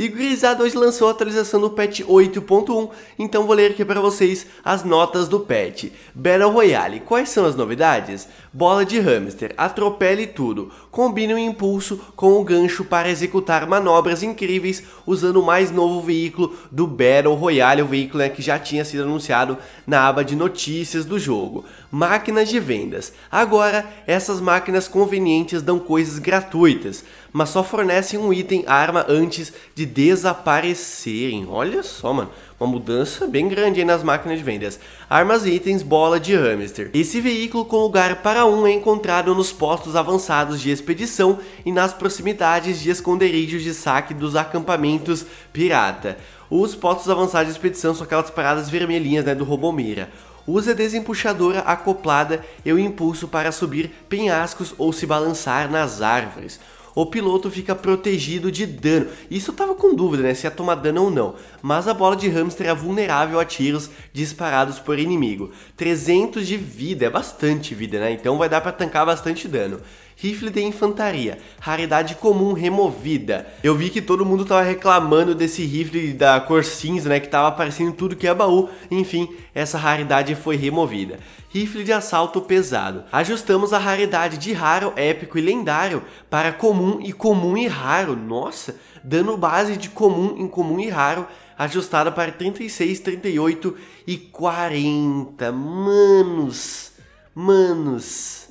e Grisado hoje lançou a atualização do patch 8.1, então vou ler aqui para vocês as notas do patch. Battle Royale, quais são as novidades? Bola de hamster, atropele tudo, combine o um impulso com o um gancho para executar manobras incríveis usando o mais novo veículo do Battle Royale, o veículo né, que já tinha sido anunciado na aba de notícias do jogo. Máquinas de vendas, agora essas máquinas convenientes dão coisas gratuitas, mas só fornecem um item arma antes de desaparecerem. Olha só, mano. Uma mudança bem grande aí nas máquinas de vendas. Armas e itens bola de hamster. Esse veículo com lugar para um é encontrado nos postos avançados de expedição e nas proximidades de esconderijos de saque dos acampamentos pirata. Os postos avançados de expedição são aquelas paradas vermelhinhas né, do Robomira usa a desempuxadora acoplada e o impulso para subir penhascos ou se balançar nas árvores o piloto fica protegido de dano. Isso eu tava com dúvida, né, se ia tomar dano ou não, mas a bola de hamster é vulnerável a tiros disparados por inimigo. 300 de vida, é bastante vida, né, então vai dar para tancar bastante dano. Rifle de infantaria, raridade comum removida. Eu vi que todo mundo tava reclamando desse rifle da cor cinza, né, que tava aparecendo tudo que é baú. Enfim, essa raridade foi removida. Rifle de assalto pesado. Ajustamos a raridade de raro, épico e lendário para comum e comum e raro. Nossa, dando base de comum em comum e raro ajustada para 36, 38 e 40. Manos, manos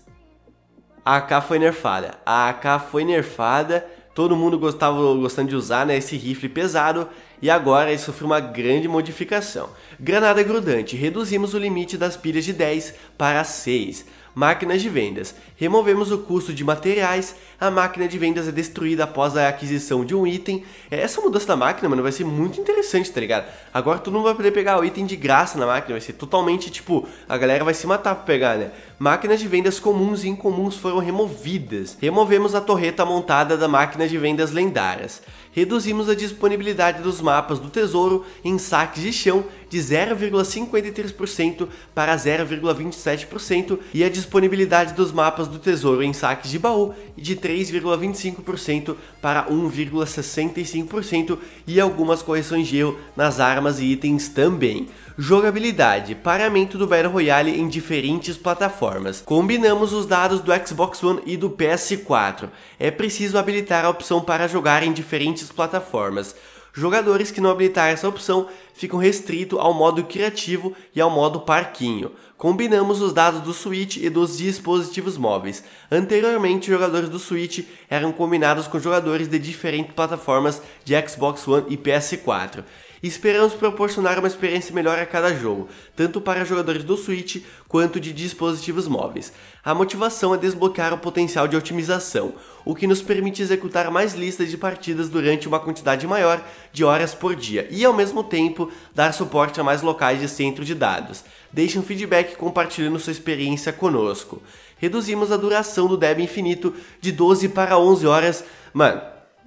a AK foi nerfada. A AK foi nerfada, todo mundo gostava gostando de usar né, esse rifle pesado e agora ele sofreu uma grande modificação. Granada grudante, reduzimos o limite das pilhas de 10 para 6. Máquinas de vendas, removemos o custo de materiais, a máquina de vendas é destruída após a aquisição de um item. É, essa mudança da máquina, mano, vai ser muito interessante, tá ligado? Agora todo mundo vai poder pegar o item de graça na máquina, vai ser totalmente tipo, a galera vai se matar pra pegar, né? Máquinas de vendas comuns e incomuns foram removidas. Removemos a torreta montada da máquina de vendas lendárias reduzimos a disponibilidade dos mapas do tesouro em saques de chão de 0,53% para 0,27% e a disponibilidade dos mapas do tesouro em saques de baú de 3,25% para 1,65% e algumas correções de erro nas armas e itens também. Jogabilidade, paramento do Battle Royale em diferentes plataformas. Combinamos os dados do Xbox One e do PS4. É preciso habilitar a opção para jogar em diferentes plataformas. Jogadores que não habilitar essa opção ficam restritos ao modo criativo e ao modo parquinho. Combinamos os dados do Switch e dos dispositivos móveis. Anteriormente, jogadores do Switch eram combinados com jogadores de diferentes plataformas de Xbox One e PS4 e esperamos proporcionar uma experiência melhor a cada jogo, tanto para jogadores do Switch quanto de dispositivos móveis. A motivação é desbloquear o potencial de otimização, o que nos permite executar mais listas de partidas durante uma quantidade maior de horas por dia e, ao mesmo tempo, dar suporte a mais locais de centro de dados. Deixe um feedback compartilhando sua experiência conosco. Reduzimos a duração do Deb infinito de 12 para 11 horas. Mano,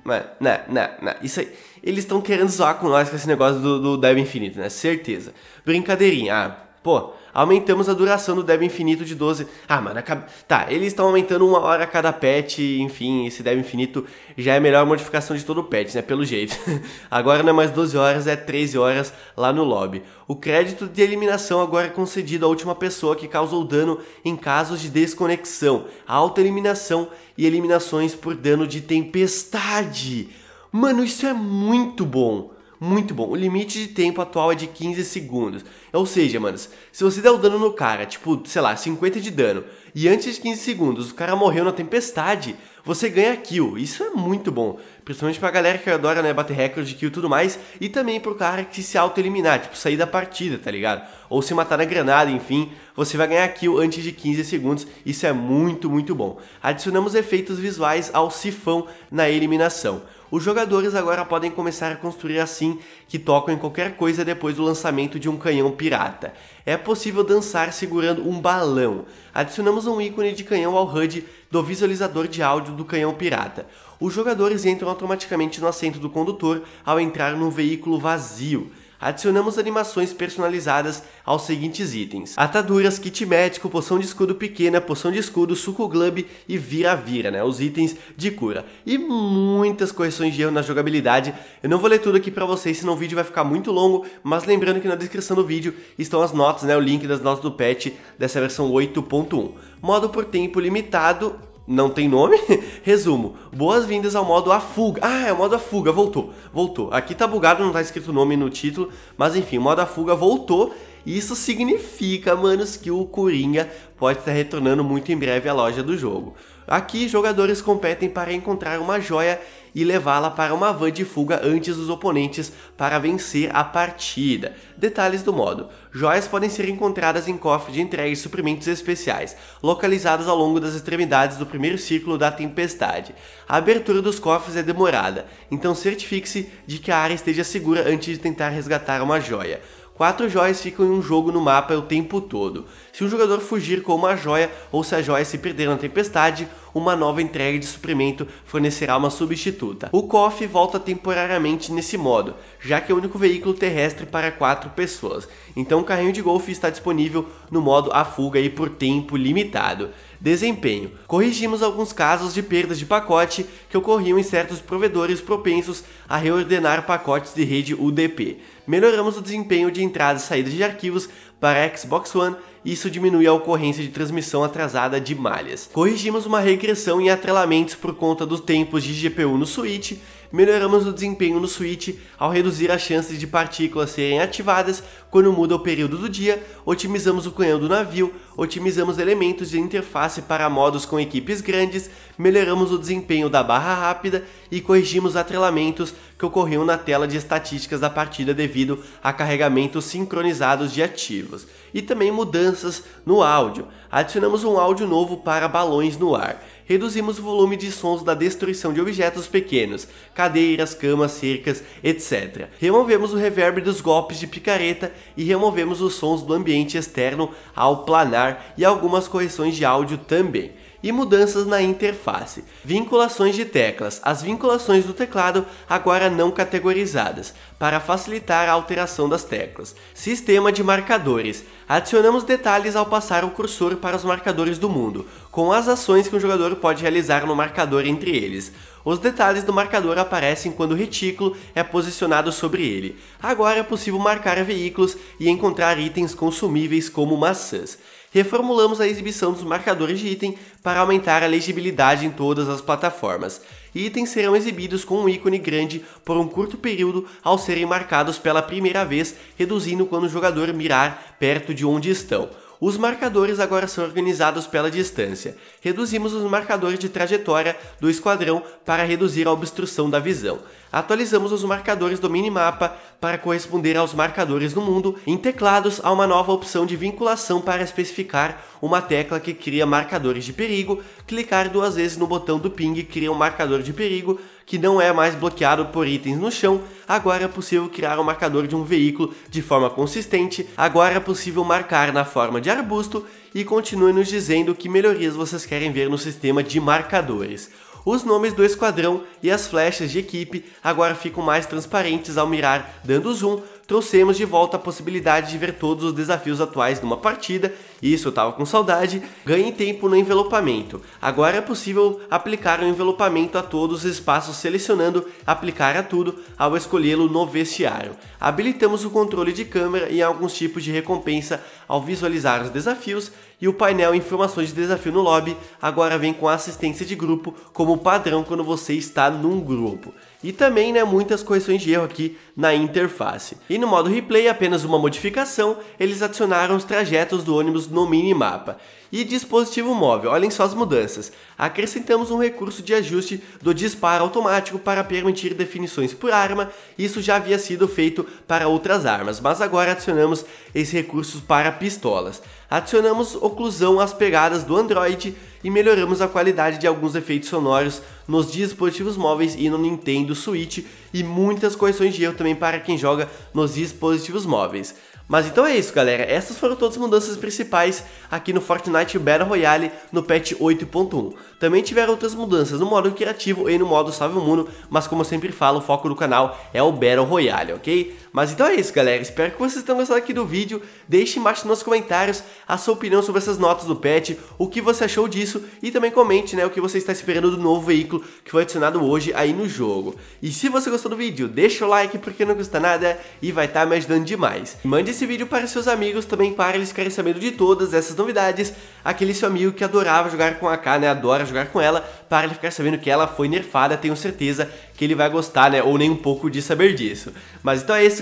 mas, né né né. Isso aí. Eles estão querendo zoar com nós com esse negócio do, do Débio Infinito, né? Certeza. Brincadeirinha. Ah, Pô, aumentamos a duração do Deb Infinito de 12. Ah, mano, acaba... tá, eles estão aumentando uma hora a cada patch, enfim, esse Deb Infinito já é a melhor modificação de todo o patch, né? Pelo jeito. agora não é mais 12 horas, é 13 horas lá no lobby. O crédito de eliminação agora é concedido à última pessoa que causou dano em casos de desconexão, auto-eliminação e eliminações por dano de tempestade. Mano, isso é muito bom muito bom. O limite de tempo atual é de 15 segundos. Ou seja, manos, se você der o dano no cara, tipo, sei lá, 50 de dano, e antes de 15 segundos o cara morreu na tempestade, você ganha kill. Isso é muito bom. Principalmente pra galera que adora, né, bater recorde de kill e tudo mais. E também pro cara que se auto-eliminar, tipo, sair da partida, tá ligado? Ou se matar na granada, enfim. Você vai ganhar kill antes de 15 segundos. Isso é muito, muito bom. Adicionamos efeitos visuais ao sifão na eliminação os jogadores agora podem começar a construir assim que tocam em qualquer coisa depois do lançamento de um canhão pirata. É possível dançar segurando um balão. Adicionamos um ícone de canhão ao HUD do visualizador de áudio do canhão pirata. Os jogadores entram automaticamente no assento do condutor ao entrar num veículo vazio adicionamos animações personalizadas aos seguintes itens. Ataduras, kit médico, poção de escudo pequena, poção de escudo, suco glub e vira-vira, né? Os itens de cura. E muitas correções de erro na jogabilidade. Eu não vou ler tudo aqui pra vocês, senão o vídeo vai ficar muito longo, mas lembrando que na descrição do vídeo estão as notas, né? O link das notas do patch dessa versão 8.1. Modo por tempo limitado não tem nome. Resumo: boas-vindas ao modo A Fuga. Ah, é o modo A Fuga, voltou. Voltou. Aqui tá bugado, não tá escrito o nome no título, mas enfim, o modo A Fuga voltou. E isso significa, manos, que o Coringa pode estar retornando muito em breve à loja do jogo. Aqui, jogadores competem para encontrar uma joia e levá-la para uma van de fuga antes dos oponentes para vencer a partida. Detalhes do modo: joias podem ser encontradas em cofres de entrega e suprimentos especiais, localizados ao longo das extremidades do primeiro círculo da tempestade. A abertura dos cofres é demorada, então certifique-se de que a área esteja segura antes de tentar resgatar uma joia. Quatro joias ficam em um jogo no mapa o tempo todo. Se o jogador fugir com uma joia ou se a joia se perder na tempestade, uma nova entrega de suprimento fornecerá uma substituta. O COF volta temporariamente nesse modo, já que é o único veículo terrestre para quatro pessoas. Então o carrinho de golfe está disponível no modo a fuga e por tempo limitado. Desempenho. Corrigimos alguns casos de perdas de pacote que ocorriam em certos provedores propensos a reordenar pacotes de rede UDP. Melhoramos o desempenho de entrada e saída de arquivos para Xbox One isso diminui a ocorrência de transmissão atrasada de malhas. Corrigimos uma regressão em atrelamentos por conta dos tempos de GPU no switch melhoramos o desempenho no switch ao reduzir as chances de partículas serem ativadas quando muda o período do dia, otimizamos o canhão do navio, otimizamos elementos de interface para modos com equipes grandes, melhoramos o desempenho da barra rápida e corrigimos atrelamentos que ocorriam na tela de estatísticas da partida devido a carregamentos sincronizados de ativos, e também mudanças no áudio. Adicionamos um áudio novo para balões no ar reduzimos o volume de sons da destruição de objetos pequenos, cadeiras, camas, cercas, etc. Removemos o reverb dos golpes de picareta e removemos os sons do ambiente externo ao planar e algumas correções de áudio também e mudanças na interface. Vinculações de teclas. As vinculações do teclado agora não categorizadas, para facilitar a alteração das teclas. Sistema de marcadores. Adicionamos detalhes ao passar o cursor para os marcadores do mundo, com as ações que o jogador pode realizar no marcador entre eles. Os detalhes do marcador aparecem quando o retículo é posicionado sobre ele. Agora é possível marcar veículos e encontrar itens consumíveis como maçãs reformulamos a exibição dos marcadores de item para aumentar a legibilidade em todas as plataformas. Itens serão exibidos com um ícone grande por um curto período ao serem marcados pela primeira vez, reduzindo quando o jogador mirar perto de onde estão. Os marcadores agora são organizados pela distância. Reduzimos os marcadores de trajetória do esquadrão para reduzir a obstrução da visão. Atualizamos os marcadores do minimapa para corresponder aos marcadores do mundo. Em teclados, há uma nova opção de vinculação para especificar uma tecla que cria marcadores de perigo. Clicar duas vezes no botão do ping cria um marcador de perigo que não é mais bloqueado por itens no chão, agora é possível criar o um marcador de um veículo de forma consistente, agora é possível marcar na forma de arbusto e continue nos dizendo que melhorias vocês querem ver no sistema de marcadores. Os nomes do esquadrão e as flechas de equipe agora ficam mais transparentes ao mirar, dando zoom, trouxemos de volta a possibilidade de ver todos os desafios atuais numa partida isso eu tava com saudade. Ganhe tempo no envelopamento. Agora é possível aplicar o envelopamento a todos os espaços selecionando aplicar a tudo ao escolhê-lo no vestiário. Habilitamos o controle de câmera e alguns tipos de recompensa ao visualizar os desafios e o painel informações de desafio no lobby agora vem com assistência de grupo como padrão quando você está num grupo. E também né, muitas correções de erro aqui na interface. E no modo replay, apenas uma modificação, eles adicionaram os trajetos do ônibus no minimapa. E dispositivo móvel, olhem só as mudanças. Acrescentamos um recurso de ajuste do disparo automático para permitir definições por arma, isso já havia sido feito para outras armas, mas agora adicionamos esses recursos para pistolas. Adicionamos oclusão às pegadas do Android e melhoramos a qualidade de alguns efeitos sonoros nos dispositivos móveis e no Nintendo Switch e muitas correções de erro também para quem joga nos dispositivos móveis. Mas então é isso, galera. Essas foram todas as mudanças principais aqui no Fortnite Battle Royale no patch 8.1. Também tiveram outras mudanças no modo criativo e no modo salve o mundo, mas como eu sempre falo, o foco do canal é o Battle Royale, ok? Mas então é isso, galera. Espero que vocês tenham gostado aqui do vídeo. Deixe embaixo nos comentários a sua opinião sobre essas notas do pet, o que você achou disso e também comente né, o que você está esperando do novo veículo que foi adicionado hoje aí no jogo. E se você gostou do vídeo, deixa o like porque não custa nada e vai estar tá me ajudando demais. Mande esse vídeo para seus amigos também para eles ficarem sabendo de todas essas novidades. Aquele seu amigo que adorava jogar com a K, né, adora jogar com ela, para ele ficar sabendo que ela foi nerfada, tenho certeza que ele vai gostar, né, ou nem um pouco de saber disso. Mas então é isso,